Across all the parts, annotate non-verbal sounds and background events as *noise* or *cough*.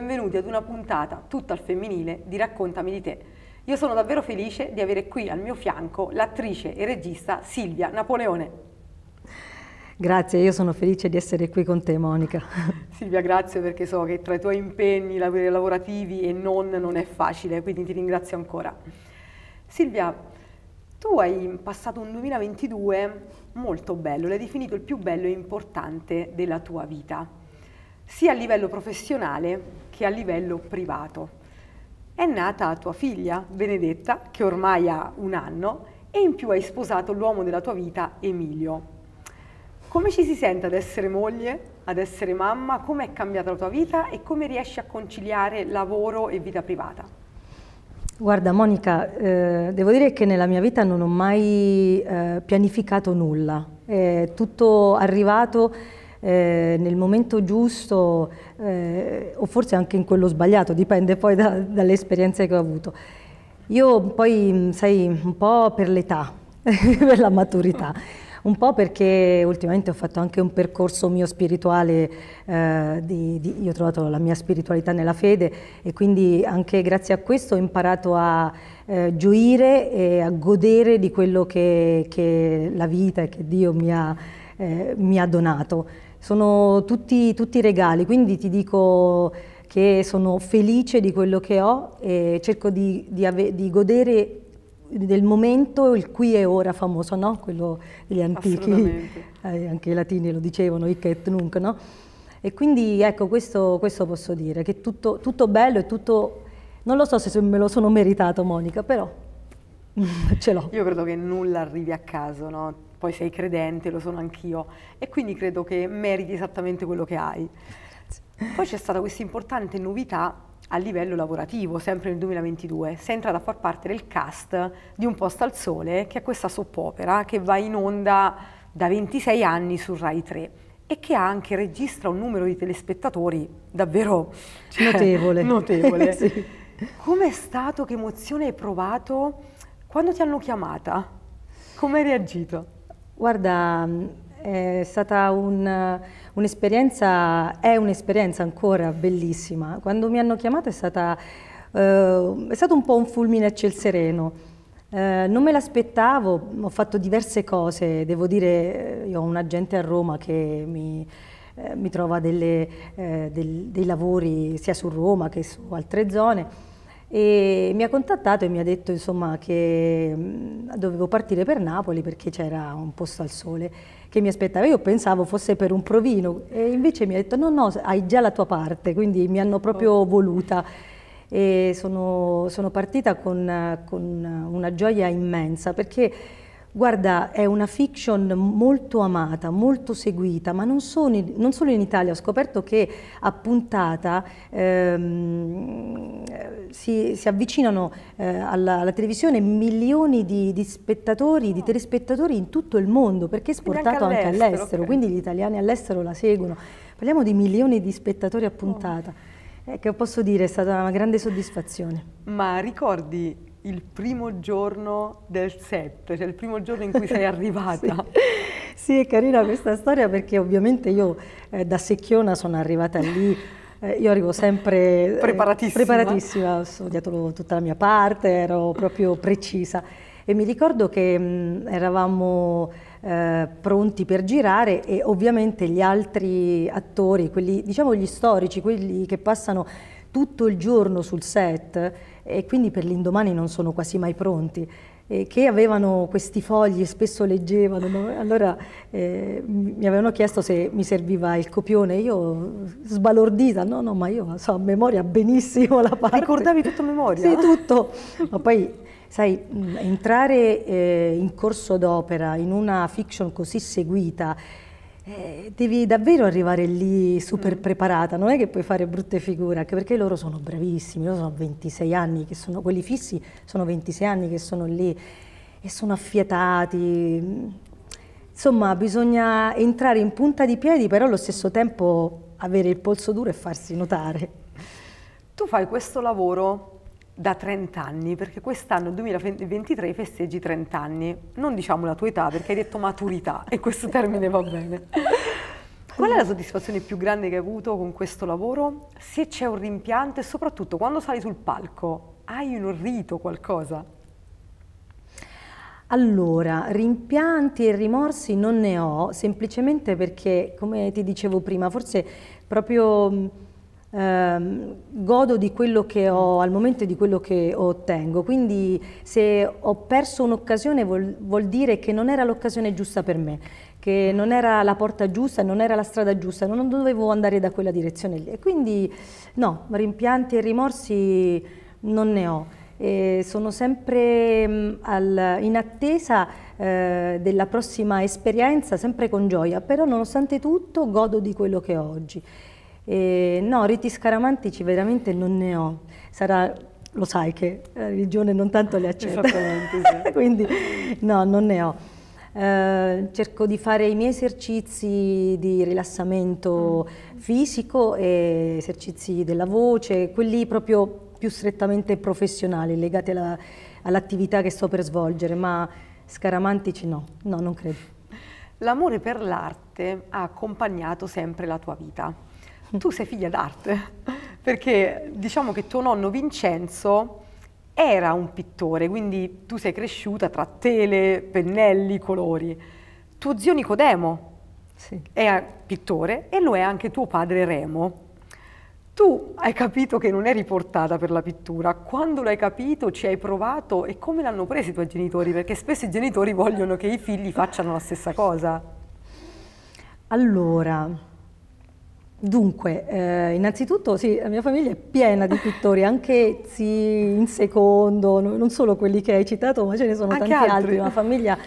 benvenuti ad una puntata tutta al femminile di Raccontami di te. Io sono davvero felice di avere qui al mio fianco l'attrice e regista Silvia Napoleone. Grazie, io sono felice di essere qui con te Monica. *laughs* Silvia, grazie perché so che tra i tuoi impegni lavorativi e non non è facile, quindi ti ringrazio ancora. Silvia, tu hai passato un 2022 molto bello, l'hai definito il più bello e importante della tua vita sia a livello professionale che a livello privato. È nata tua figlia, Benedetta, che ormai ha un anno, e in più hai sposato l'uomo della tua vita, Emilio. Come ci si sente ad essere moglie, ad essere mamma? Come è cambiata la tua vita e come riesci a conciliare lavoro e vita privata? Guarda Monica, eh, devo dire che nella mia vita non ho mai eh, pianificato nulla, è tutto arrivato eh, nel momento giusto eh, o forse anche in quello sbagliato, dipende poi da, dalle esperienze che ho avuto. Io poi, sai, un po' per l'età, *laughs* per la maturità, un po' perché ultimamente ho fatto anche un percorso mio spirituale, eh, di, di, io ho trovato la mia spiritualità nella fede e quindi anche grazie a questo ho imparato a eh, gioire e a godere di quello che, che la vita e che Dio mi ha, eh, mi ha donato sono tutti, tutti regali, quindi ti dico che sono felice di quello che ho e cerco di, di, di godere del momento, il qui e ora famoso, no? quello degli antichi, eh, anche i latini lo dicevano, hic et nunc, no? E quindi ecco, questo, questo posso dire, che tutto, tutto bello e tutto, non lo so se me lo sono meritato Monica, però *laughs* ce l'ho. Io credo che nulla arrivi a caso, no? poi sei credente, lo sono anch'io e quindi credo che meriti esattamente quello che hai. Poi c'è stata questa importante novità a livello lavorativo, sempre nel 2022, sei entrata a far parte del cast di Un posto al sole, che è questa soppopera che va in onda da 26 anni su Rai 3 e che anche registra un numero di telespettatori davvero cioè, notevole. *laughs* notevole. *laughs* sì. Com'è stato, che emozione hai provato quando ti hanno chiamata? Come hai reagito? Guarda, mm, è stata un'esperienza, è un'esperienza ancora bellissima. Quando mi hanno chiamato è, stata, eh, è stato un po' un fulmine a ciel sereno. Eh, non me l'aspettavo, ho fatto diverse cose, devo dire, eh, io ho un agente a Roma che mi, eh, mi trova delle, eh, del, dei lavori sia su Roma che su altre zone e mi ha contattato e mi ha detto insomma, che dovevo partire per Napoli perché c'era un posto al sole che mi aspettava. Io pensavo fosse per un provino e invece mi ha detto no, no, hai già la tua parte, quindi mi hanno proprio oh. voluta. E sono, sono partita con, con una gioia immensa perché Guarda, è una fiction molto amata, molto seguita, ma non, sono, non solo in Italia. Ho scoperto che a puntata ehm, si, si, avvicinano eh, alla, alla, televisione milioni di, di spettatori, oh. di telespettatori in tutto il mondo, perché è esportato anche all'estero, all okay. quindi gli italiani all'estero la seguono. Parliamo di milioni di spettatori a oh. puntata. Oh. che posso dire, è stata una grande soddisfazione. Ma ricordi il primo giorno del set, cioè il primo giorno in cui sei *laughs* arrivata. sì. sì. è carina questa storia perché ovviamente io eh, da secchiona sono arrivata lì eh, io arrivo sempre eh, preparatissima. Eh, preparatissima, ho studiato tutta la mia parte, ero proprio precisa e mi ricordo che mh, mm, eravamo eh, pronti per girare e ovviamente gli altri attori, quelli diciamo gli storici, quelli che passano tutto il giorno sul set e quindi per l'indomani non sono quasi mai pronti, eh, che avevano questi fogli, e spesso leggevano, no? allora eh, mi avevano chiesto se mi serviva il copione, io sbalordita, no, no, ma io so a memoria benissimo la parte. Ricordavi tutto a memoria? Sì, tutto, ma poi... Sai, entrare eh, in corso d'opera in una fiction così seguita eh, devi davvero arrivare lì super mm. preparata, non è che puoi fare brutte figure, anche perché loro sono bravissimi, loro sono 26 anni, che sono, quelli fissi sono 26 anni che sono lì e sono affiatati. Insomma, bisogna entrare in punta di piedi, però allo stesso tempo avere il polso duro e farsi notare. Tu fai questo lavoro da 30 anni, perché quest'anno 2023 festeggi 30 anni. Non diciamo la tua età perché hai detto maturità e questo termine va bene. Qual è la soddisfazione più grande che hai avuto con questo lavoro? Se c'è un rimpianto e soprattutto quando sali sul palco, hai inorrito qualcosa? Allora, rimpianti e rimorsi non ne ho, semplicemente perché, come ti dicevo prima, forse proprio ehm, godo di quello che ho al momento e di quello che ottengo. Quindi se ho perso un'occasione vuol, vuol dire che non era l'occasione giusta per me che non era la porta giusta, non era la strada giusta, non dovevo andare da quella direzione lì. E quindi no, rimpianti e rimorsi non ne ho. E sono sempre mm, al, in attesa eh, della prossima esperienza, sempre con gioia, però nonostante tutto godo di quello che ho oggi. E, no, riti scaramantici veramente non ne ho. Sarà, lo sai che la religione non tanto le accetta, *laughs* quindi no, non ne ho. Eh, cerco di fare i miei esercizi di rilassamento mm. fisico e esercizi della voce, quelli proprio più strettamente professionali, legati all'attività che sto per svolgere, ma scaramantici no, no, non credo. L'amore per l'arte ha accompagnato sempre la tua vita tu sei figlia d'arte, *laughs* perché diciamo che tuo nonno Vincenzo era un pittore, quindi tu sei cresciuta tra tele, pennelli, colori. Tuo zio Nicodemo sì. è pittore e lo è anche tuo padre Remo. Tu hai capito che non eri portata per la pittura, quando l'hai capito, ci hai provato e come l'hanno preso i tuoi genitori? Perché spesso i genitori vogliono che i figli facciano la stessa cosa. Allora, Dunque, eh, innanzitutto sì, la mia famiglia è piena di pittori, anche zii in secondo, non solo quelli che hai citato, ma ce ne sono anche tanti altri. altri, una famiglia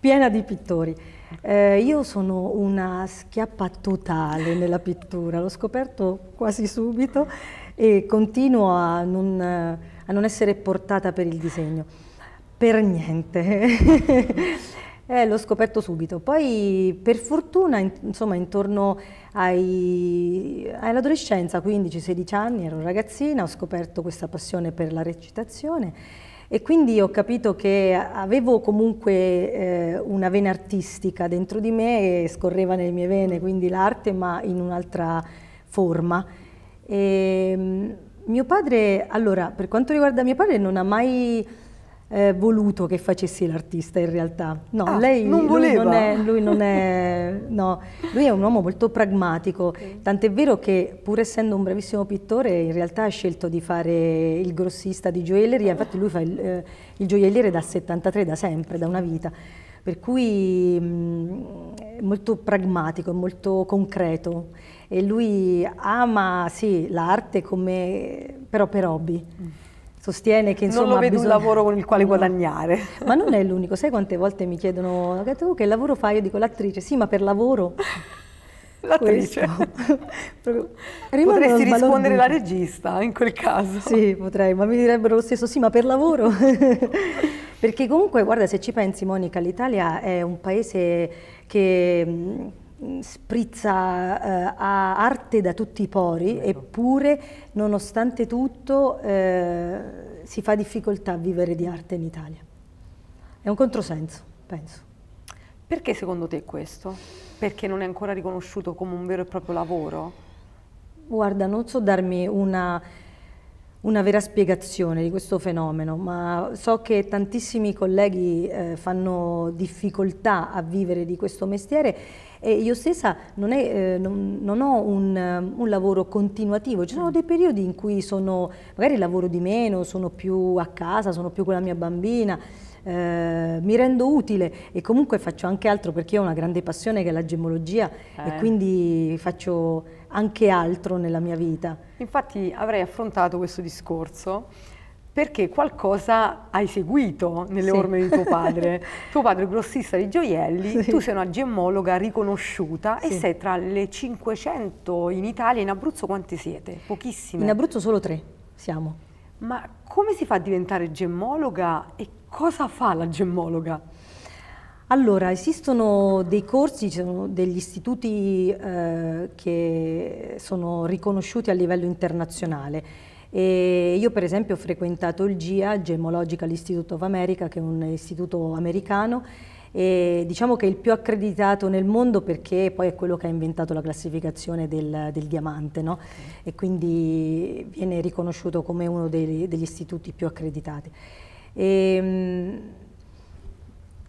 piena di pittori. Eh, io sono una schiappa totale nella pittura, l'ho scoperto quasi subito e continuo a non, a non essere portata per il disegno, per niente. *laughs* Eh, l'ho scoperto subito. Poi per fortuna, in, insomma, intorno ai, all'adolescenza, 15-16 anni, ero ragazzina, ho scoperto questa passione per la recitazione e quindi ho capito che avevo comunque eh, una vena artistica dentro di me e scorreva nelle mie vene, quindi l'arte ma in un'altra forma. E, ehm, mio padre, allora, per quanto riguarda mio padre non ha mai eh, voluto che facessi l'artista in realtà. No, ah, lei non voleva. Non è, lui non è, *laughs* no, lui è un uomo molto pragmatico, okay. tant'è vero che pur essendo un bravissimo pittore in realtà ha scelto di fare il grossista di gioielleria, infatti lui fa il, eh, il gioielliere da 73, da sempre, da una vita. Per cui mh, mm, è molto pragmatico, è molto concreto e lui ama sì, l'arte come, però per hobby. Mm sostiene che insomma... Non lo vedo bisogna... un lavoro con il quale no. guadagnare. *laughs* Ma non è l'unico, sai quante volte mi chiedono, tu che lavoro fai? Io dico l'attrice, sì ma per lavoro... *laughs* L'attrice. *laughs* Potresti rispondere la regista in quel caso. Sì, potrei, ma mi direbbero lo stesso, sì ma per lavoro. Perché comunque, guarda, se ci pensi Monica, l'Italia è un paese che Mm, sprizza eh, arte da tutti i pori, Vero. Ecco. eppure nonostante tutto eh, si fa difficoltà a vivere di arte in Italia. È un controsenso, penso. Perché secondo te questo? Perché non è ancora riconosciuto come un vero e proprio lavoro? Guarda, non so darmi una una vera spiegazione di questo fenomeno, ma so che tantissimi colleghi eh, fanno difficoltà a vivere di questo mestiere e io stessa non, è, eh, non, non ho un, eh, un, lavoro continuativo, ci sono mm. dei periodi in cui sono, magari lavoro di meno, sono più a casa, sono più con la mia bambina, eh, mi rendo utile e comunque faccio anche altro perché ho una grande passione che è la gemmologia e eh. quindi faccio anche altro nella mia vita. Infatti avrei affrontato questo discorso perché qualcosa hai seguito nelle sì. orme di tuo padre. *laughs* tuo padre è grossista di gioielli, sì. tu sei una gemmologa riconosciuta sì. e sei tra le 500 in Italia, in Abruzzo quante siete? Pochissime. In Abruzzo solo tre siamo. Ma come si fa a diventare gemmologa e cosa fa la gemmologa? Allora, esistono dei corsi, ci sono degli istituti eh, che sono riconosciuti a livello internazionale. E io per esempio ho frequentato il GIA, Gemological Institute of America, che è un istituto americano, e diciamo che è il più accreditato nel mondo perché poi è quello che ha inventato la classificazione del, del diamante no? e quindi viene riconosciuto come uno dei, degli istituti più accreditati. E, ehm,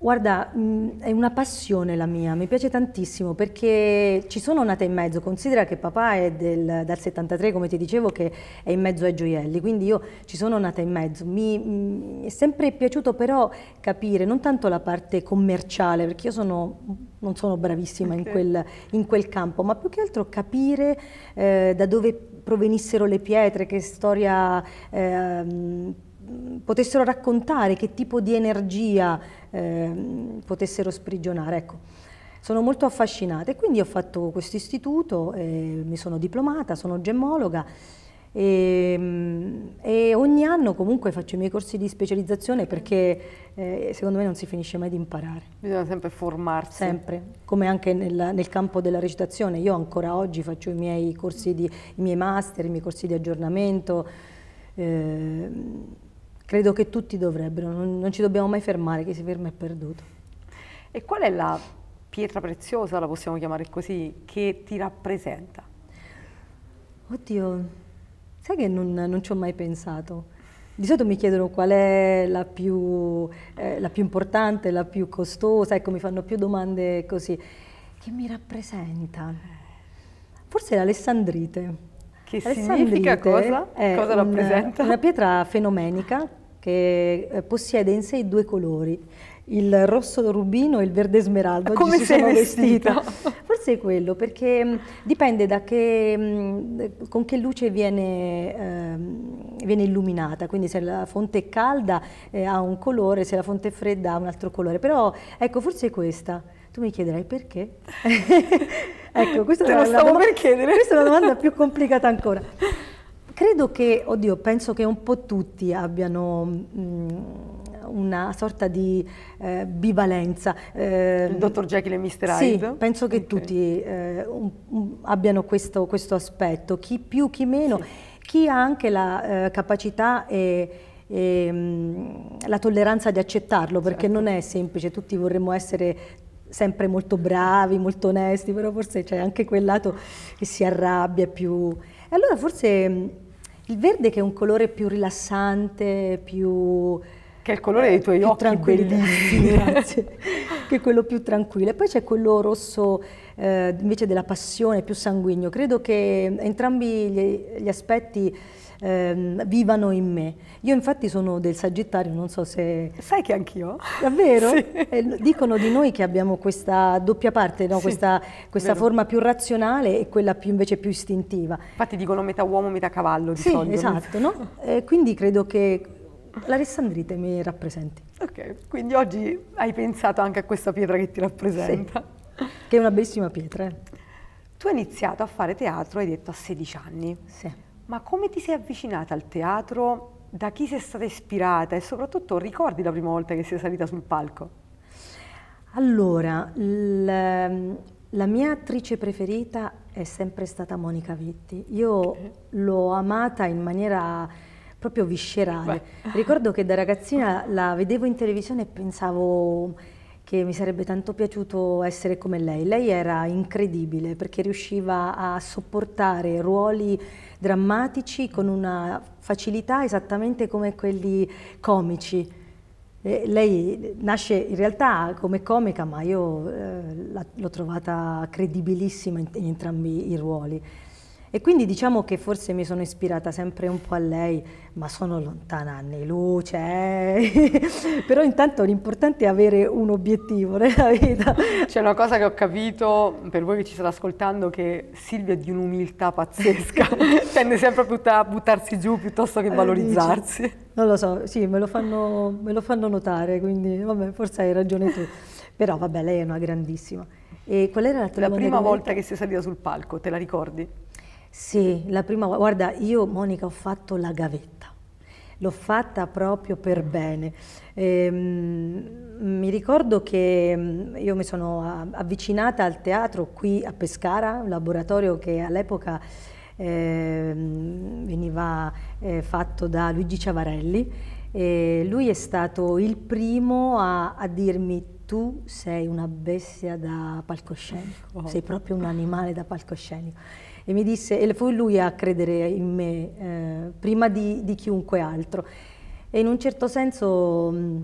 Guarda, mm, è una passione la mia, mi piace tantissimo perché ci sono nata in mezzo, considera che papà è del, dal 73 come ti dicevo che è in mezzo ai gioielli, quindi io ci sono nata in mezzo, mi, mi è sempre piaciuto però capire non tanto la parte commerciale perché io sono, non sono bravissima okay. in, quel, in, quel, campo, ma più che altro capire eh, da dove provenissero le pietre, che storia... Eh, potessero raccontare che tipo di energia eh, potessero sprigionare. Ecco, sono molto affascinata e quindi ho fatto questo istituto, eh, mi sono diplomata, sono gemmologa e, ehm, e, ogni anno comunque faccio i miei corsi di specializzazione perché eh, secondo me non si finisce mai di imparare. Bisogna sempre formarsi. Sempre, come anche nel, nel campo della recitazione. Io ancora oggi faccio i miei corsi di, i miei master, i miei corsi di aggiornamento. Eh, credo che tutti dovrebbero, non, non ci dobbiamo mai fermare, chi si ferma è perduto. E qual è la pietra preziosa, la possiamo chiamare così, che ti rappresenta? Oddio, sai che non, non ci ho mai pensato. Di solito mi chiedono qual è la più, eh, la più importante, la più costosa, ecco mi fanno più domande così. Che mi rappresenta? Forse l'Alessandrite che significa cosa? Cosa rappresenta? una pietra fenomenica che eh, possiede in sé due colori, il rosso rubino e il verde smeraldo. Come sei vestita? *laughs* Forse è quello, perché mm, dipende da che, mm, con che luce viene, eh, viene, illuminata, quindi se la fonte è calda eh, ha un colore, se la fonte è fredda ha un altro colore, però ecco forse è questa. Tu mi chiederai perché? *laughs* ecco, questa, Te è una domanda, questa è una domanda più complicata ancora. Credo che, oddio, penso che un po' tutti abbiano mh, mm, una sorta di eh, bivalenza. Eh, Il dottor Jekyll e Mr. Hyde? Sì, penso che okay. tutti eh, un, un, abbiano questo, questo, aspetto, chi più, chi meno, sì. chi ha anche la eh, capacità e, e mh, mm, la tolleranza di accettarlo, perché certo. non è semplice, tutti vorremmo essere sempre molto bravi, molto onesti, però forse c'è anche quel lato che si arrabbia più. E allora forse mm, il verde che è un colore più rilassante, più... Che è il colore dei tuoi occhi bellissimi, *laughs* grazie. che è quello più tranquillo. E poi c'è quello rosso eh, invece della passione, più sanguigno. Credo che entrambi gli, gli aspetti ehm, vivano in me. Io infatti sono del Sagittario, non so se... Sai che anch'io? Davvero? *laughs* Sì. Eh, dicono di noi che abbiamo questa doppia parte, no? sì, questa, questa forma più razionale e quella più, invece più istintiva. Infatti dicono metà uomo, metà cavallo di sì, solito. esatto, no? *laughs* eh, quindi credo che l'Alessandrite mi rappresenti. Ok, quindi oggi hai pensato anche a questa pietra che ti rappresenta. Sì, che è una bellissima pietra. Eh. Tu hai iniziato a fare teatro, hai detto, a 16 anni. Sì. Ma come ti sei avvicinata al teatro? Da chi sei stata ispirata e soprattutto ricordi la prima volta che sei salita sul palco? Allora, la, la mia attrice preferita è sempre stata Monica Vitti. Io okay. l'ho amata in maniera proprio viscerale. Beh. Ricordo che da ragazzina *laughs* la vedevo in televisione e pensavo che mi sarebbe tanto piaciuto essere come lei. Lei era incredibile perché riusciva a sopportare ruoli drammatici con una facilità esattamente come quelli comici. Eh, lei nasce in realtà come comica, ma io eh, l'ho trovata credibilissima in, in entrambi i ruoli. E quindi diciamo che forse mi sono ispirata sempre un po' a lei, ma sono lontana anni luce, eh? *laughs* però intanto l'importante è avere un obiettivo nella *laughs* vita. C'è una cosa che ho capito, per voi che ci state ascoltando, che Silvia è di un'umiltà pazzesca, *laughs* tende sempre a buttarsi giù piuttosto che eh, valorizzarsi. Dici, non lo so, sì, me lo, fanno, me lo fanno notare, quindi vabbè, forse hai ragione tu. Però vabbè, lei è una grandissima. E qual era la tua La prima volta che sei salita sul palco, te la ricordi? Sì, la prima volta. Guarda, io Monica ho fatto la gavetta, l'ho fatta proprio per bene. Ehm, mi ricordo che mm, io mi sono avvicinata al teatro qui a Pescara, un laboratorio che all'epoca eh, veniva eh, fatto da Luigi Ciavarelli. E lui è stato il primo a, a dirmi tu sei una bestia da palcoscenico, oh. sei proprio un animale da palcoscenico e mi disse, e fu lui a credere in me eh, prima di, di, chiunque altro. E in un certo senso mh, mm,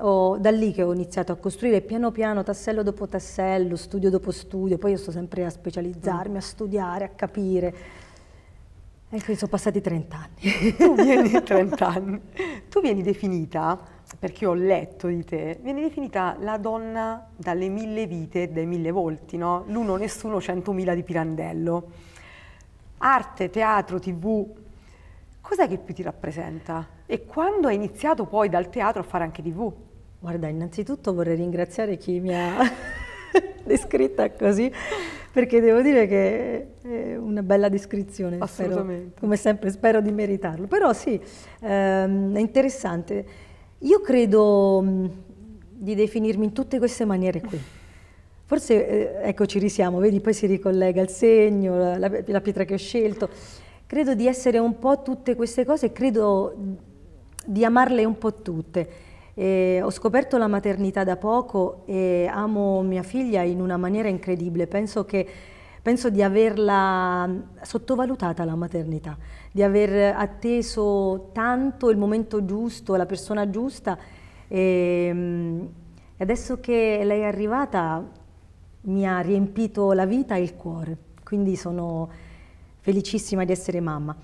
ho, da lì che ho iniziato a costruire piano piano, tassello dopo tassello, studio dopo studio, poi io sto sempre a specializzarmi, a studiare, a capire. E quindi sono passati 30 anni. tu vieni 30 *laughs* anni. Tu vieni definita, perché ho letto di te, vieni definita la donna dalle mille vite dai mille volti, no? L'uno, nessuno, centomila di Pirandello arte, teatro, tv, cos'è che più ti rappresenta? E quando hai iniziato poi dal teatro a fare anche tv? Guarda, innanzitutto vorrei ringraziare chi mi ha *laughs* descritta così, perché devo dire che è una bella descrizione. Assolutamente. Spero, come sempre spero di meritarlo. Però sì, ehm, è interessante. Io credo mh, di definirmi in tutte queste maniere qui. Forse, eh, ecco, ci risiamo, vedi, poi si ricollega il segno, la, la, la pietra che ho scelto. Credo di essere un po' tutte queste cose, credo di amarle un po' tutte. Eh, ho scoperto la maternità da poco e amo mia figlia in una maniera incredibile. Penso, che, penso di averla sottovalutata la maternità, di aver atteso tanto il momento giusto, la persona giusta. E, ehm, adesso che lei è arrivata mi ha riempito la vita e il cuore, quindi sono felicissima di essere mamma.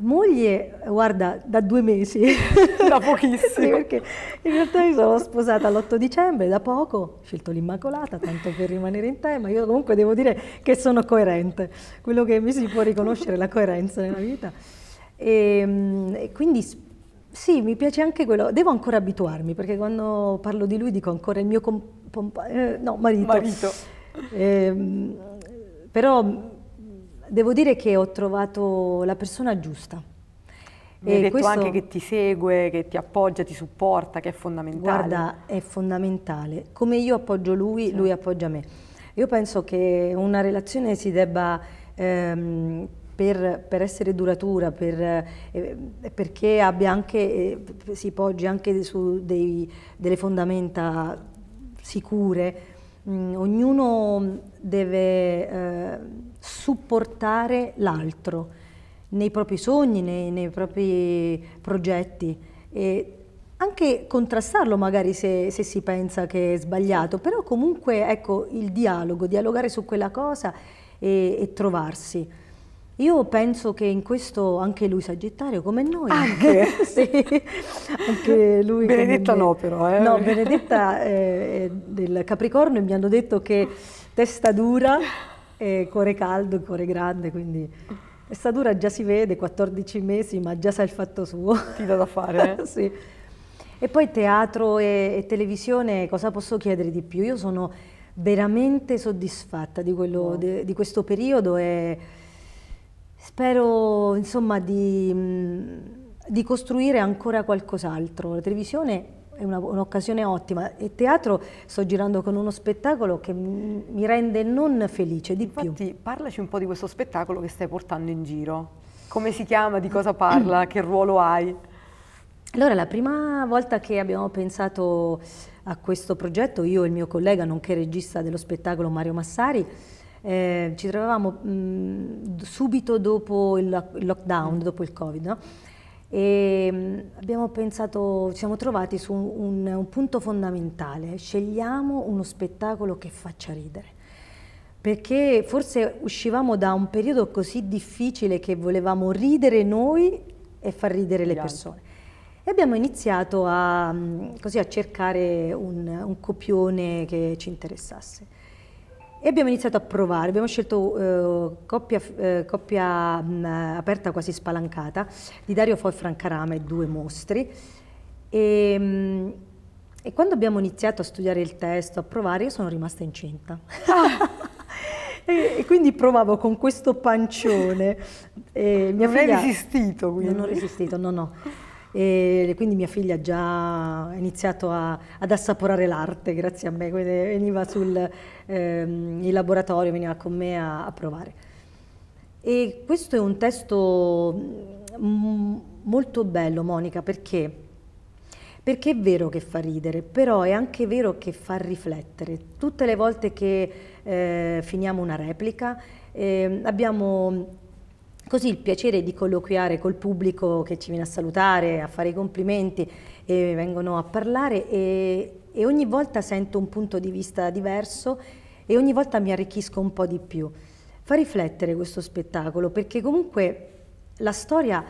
Moglie, guarda, da due mesi. *laughs* Da pochissimo. *laughs* sì, perché in realtà io sono sposata l'8 dicembre, da poco, ho scelto l'Immacolata, tanto per rimanere in tema. Io comunque devo dire che sono coerente, quello che mi si può riconoscere è la coerenza nella vita. E, ehm, e quindi sì, mi piace anche quello. Devo ancora abituarmi perché quando parlo di lui dico ancora il mio compagno, eh, no, marito. marito. Eh, però devo dire che ho trovato la persona giusta. Mi e hai detto questo, anche che ti segue, che ti appoggia, ti supporta, che è fondamentale. Guarda, è fondamentale. Come io appoggio lui, sì. lui certo. appoggia me. Io penso che una relazione si debba ehm, per, per essere duratura, per, eh, eh perché anche, eh, si poggi anche su dei, delle fondamenta sicure, mh, mm, ognuno deve eh, supportare l'altro nei propri sogni, nei, nei propri progetti e anche contrastarlo magari se, se, si pensa che è sbagliato, però comunque ecco il dialogo, dialogare su quella cosa e, e trovarsi. Io penso che in questo anche lui Sagittario, come noi. Anche, *laughs* sì. anche lui. Benedetta no però. Eh. No, Benedetta eh, del Capricorno e mi hanno detto che testa dura, e cuore caldo, cuore grande, quindi testa dura già si vede, 14 mesi, ma già sa il fatto suo. Ti dà da fare. Eh? *laughs* sì. E poi teatro e, e televisione, cosa posso chiedere di più? Io sono veramente soddisfatta di, quello, oh. de, di questo periodo e spero insomma di, mm, di costruire ancora qualcos'altro. La televisione è un'occasione ottima. E teatro sto girando con uno spettacolo che mi rende non felice di Infatti, più. Infatti, parlaci un po' di questo spettacolo che stai portando in giro. Come si chiama, di cosa parla, che ruolo hai? Allora, la prima volta che abbiamo pensato a questo progetto, io e il mio collega, nonché regista dello spettacolo Mario Massari, eh, ci trovavamo mh, mm, subito dopo il, lockdown, dopo il Covid, no? e mm, abbiamo pensato, ci siamo trovati su un, un punto fondamentale, scegliamo uno spettacolo che faccia ridere perché forse uscivamo da un periodo così difficile che volevamo ridere noi e far ridere le persone. E abbiamo iniziato a, mm, così, a cercare un, un copione che ci interessasse e abbiamo iniziato a provare, abbiamo scelto eh, coppia, eh, coppia mh, mm, aperta quasi spalancata di Dario Fo e Francarame, due mostri. E, mh, mm, e, quando abbiamo iniziato a studiare il testo, a provare, io sono rimasta incinta. Ah. *laughs* e, e, quindi provavo con questo pancione. E mia non figlia, resistito quindi. Non ho resistito, no no e quindi mia figlia ha già iniziato a, ad assaporare l'arte grazie a me, quindi veniva sul ehm, laboratorio, veniva con me a, a provare. E questo è un testo mm, molto bello, Monica, perché? Perché è vero che fa ridere, però è anche vero che fa riflettere. Tutte le volte che eh, finiamo una replica eh, abbiamo Così il piacere di colloquiare col pubblico che ci viene a salutare, a fare i complimenti e vengono a parlare e, e ogni volta sento un punto di vista diverso e ogni volta mi arricchisco un po' di più. Fa riflettere questo spettacolo perché comunque la storia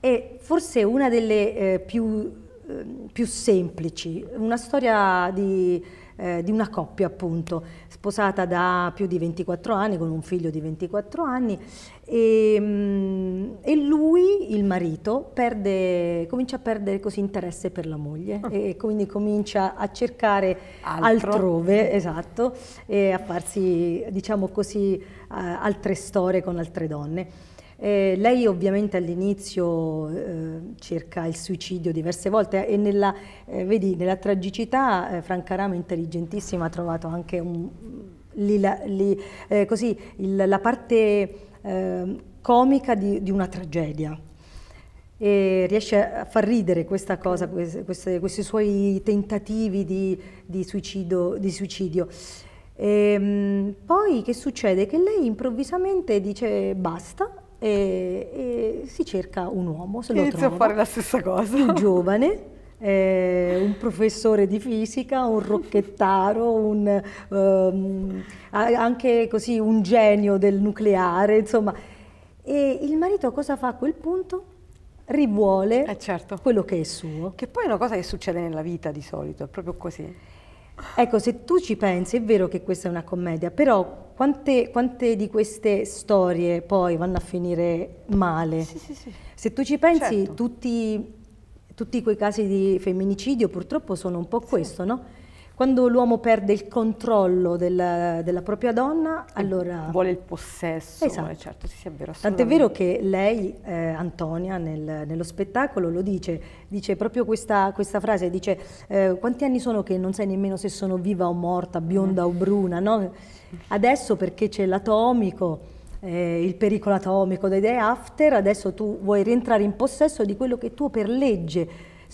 è forse una delle eh, più, eh, più, semplici, una storia di eh, di una coppia appunto, sposata da più di 24 anni, con un figlio di 24 anni, e, ehm, e lui, il marito, perde, comincia a perdere così interesse per la moglie ah. e, quindi comincia a cercare Altro. altrove, mm. esatto, e a farsi, diciamo così, eh, altre storie con altre donne. Eh, lei ovviamente all'inizio eh, cerca il suicidio diverse volte e nella, eh, vedi, nella tragicità eh, Franca Rame, intelligentissima, ha trovato anche un, lì, la, lì, eh, così, il, la parte ehm, comica di, di, una tragedia. E riesce a far ridere questa cosa, mm. queste, questi suoi tentativi di, di suicidio. Di suicidio. E, ehm, poi che succede? Che lei improvvisamente dice basta e, e si cerca un uomo, se Inizio lo trova. a fare la stessa cosa. Un giovane, eh, un professore di fisica, un rocchettaro, un, um, anche così un genio del nucleare, insomma. E il marito cosa fa a quel punto? Rivuole eh certo. quello che è suo. Che poi è una cosa che succede nella vita di solito, è proprio così. Ecco, se tu ci pensi, è vero che questa è una commedia, però quante, quante, di queste storie poi vanno a finire male? Sì, sì, sì. Se tu ci pensi, certo. tutti, tutti, quei casi di femminicidio purtroppo sono un po' questo, no? Quando l'uomo perde il controllo della, della propria donna, allora... Vuole il possesso, eh, esatto. Eh, certo, sì, sì, è vero. Tant'è vero che lei, eh, Antonia, nel, nello spettacolo lo dice, dice proprio questa, questa frase, dice eh, quanti anni sono che non sai nemmeno se sono viva o morta, bionda mm. o bruna, no? Adesso perché c'è l'atomico... Eh, il pericolo atomico dei day after, adesso tu vuoi rientrare in possesso di quello che tu per legge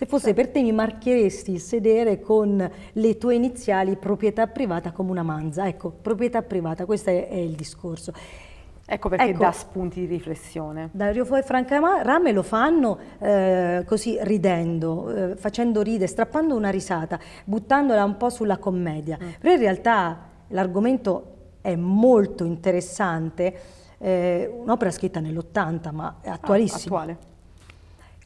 se fosse certo. per te mi marcheresti il sedere con le tue iniziali proprietà privata come una manza. Ecco, proprietà privata, questo è, è il discorso. Ecco perché ecco, dà spunti di riflessione. Dario Fo e Franca Rame lo fanno eh, così ridendo, eh, facendo ride, strappando una risata, buttandola un po' sulla commedia. Mm. Però in realtà l'argomento è molto interessante, eh, un'opera scritta nell'80 ma è attualissima. Ah, attuale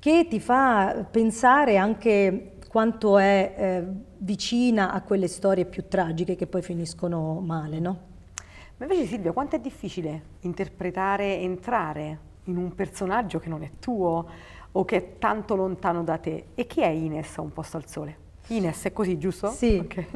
che ti fa pensare anche quanto è eh, vicina a quelle storie più tragiche che poi finiscono male, no? Ma invece Silvia, quanto è difficile interpretare, entrare in un personaggio che non è tuo o che è tanto lontano da te? E chi è Ines a Un posto al sole? Ines è così, giusto? Sì. Okay.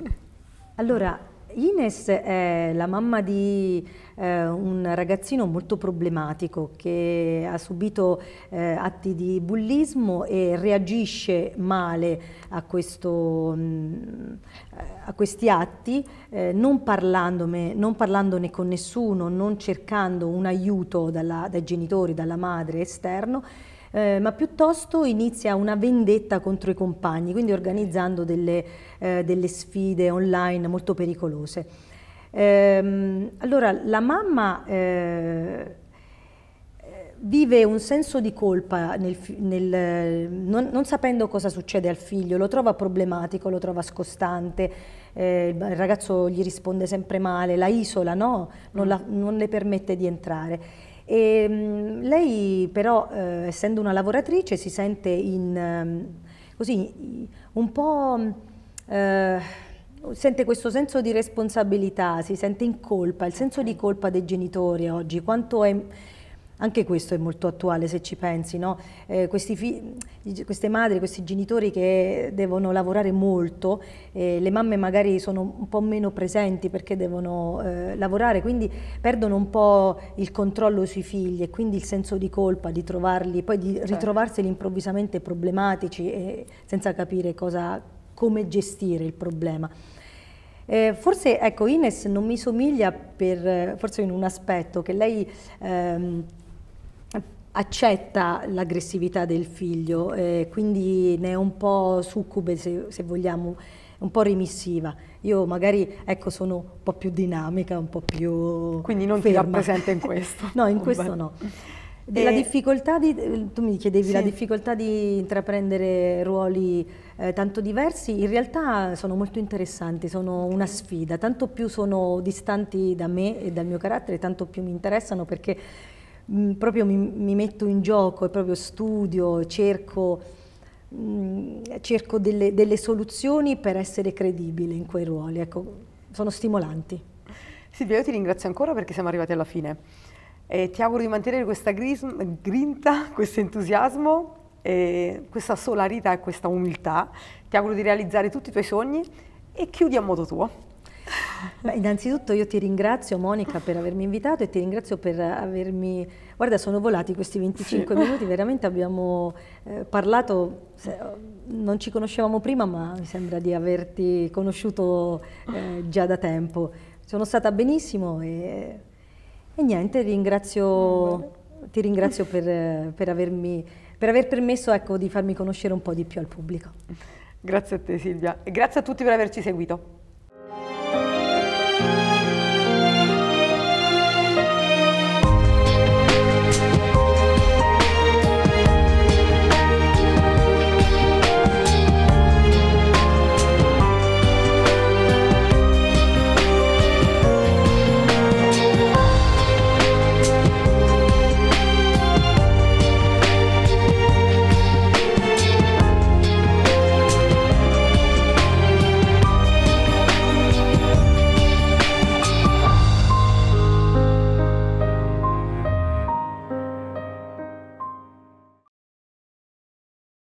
Allora, Ines è la mamma di eh, un ragazzino molto problematico che ha subito eh, atti di bullismo e reagisce male a, questo, mh, mm, a questi atti, eh, non, non, parlandone con nessuno, non cercando un aiuto dalla, dai genitori, dalla madre esterno eh, ma piuttosto inizia una vendetta contro i compagni, quindi organizzando delle, eh, delle sfide online molto pericolose. Ehm, allora, la mamma eh, vive un senso di colpa nel, nel, non, non, sapendo cosa succede al figlio, lo trova problematico, lo trova scostante, eh, il ragazzo gli risponde sempre male, la isola, no? non, mm. la, non le permette di entrare e, ehm, lei però, eh, essendo una lavoratrice, si sente in, ehm, così, un po'... Eh, sente questo senso di responsabilità, si sente in colpa, il senso di colpa dei genitori oggi, quanto è anche questo è molto attuale se ci pensi, no? eh, queste madri, questi genitori che devono lavorare molto, eh, le mamme magari sono un po' meno presenti perché devono eh, lavorare, quindi perdono un po' il controllo sui figli e quindi il senso di colpa di trovarli, poi di certo. ritrovarseli improvvisamente problematici e senza capire cosa, come gestire il problema. Eh, forse ecco, Ines non mi somiglia per, forse in un aspetto che lei ehm, accetta l'aggressività del figlio, eh, quindi ne è un po' succube se, se, vogliamo, un po' remissiva. Io magari ecco, sono un po' più dinamica, un po' più... Quindi non ferma. ti rappresenta in *laughs* questo. no, in questo beh. no. La difficoltà di, tu mi chiedevi sì. la difficoltà di intraprendere ruoli eh, tanto diversi, in realtà sono molto interessanti, sono una sfida, tanto più sono distanti da me e dal mio carattere, tanto più mi interessano perché Mm, proprio mi, mi, metto in gioco e proprio studio, cerco, mh, mm, cerco delle, delle, soluzioni per essere credibile in quei ruoli. Ecco, sono stimolanti. Silvia, io ti ringrazio ancora perché siamo arrivati alla fine. E ti auguro di mantenere questa grinta, *laughs* questo entusiasmo, questa solarità e questa umiltà. Ti auguro di realizzare tutti i tuoi sogni e chiudi a modo tuo. Beh, innanzitutto io ti ringrazio Monica per avermi invitato e ti ringrazio per avermi... Guarda, sono volati questi 25 sì. minuti, veramente abbiamo eh, parlato, se, non ci conoscevamo prima, ma mi sembra di averti conosciuto eh, già da tempo. Sono stata benissimo e, e niente, ringrazio, ti ringrazio per, per, avermi, per aver permesso ecco, di farmi conoscere un po' di più al pubblico. Grazie a te Silvia e grazie a tutti per averci seguito.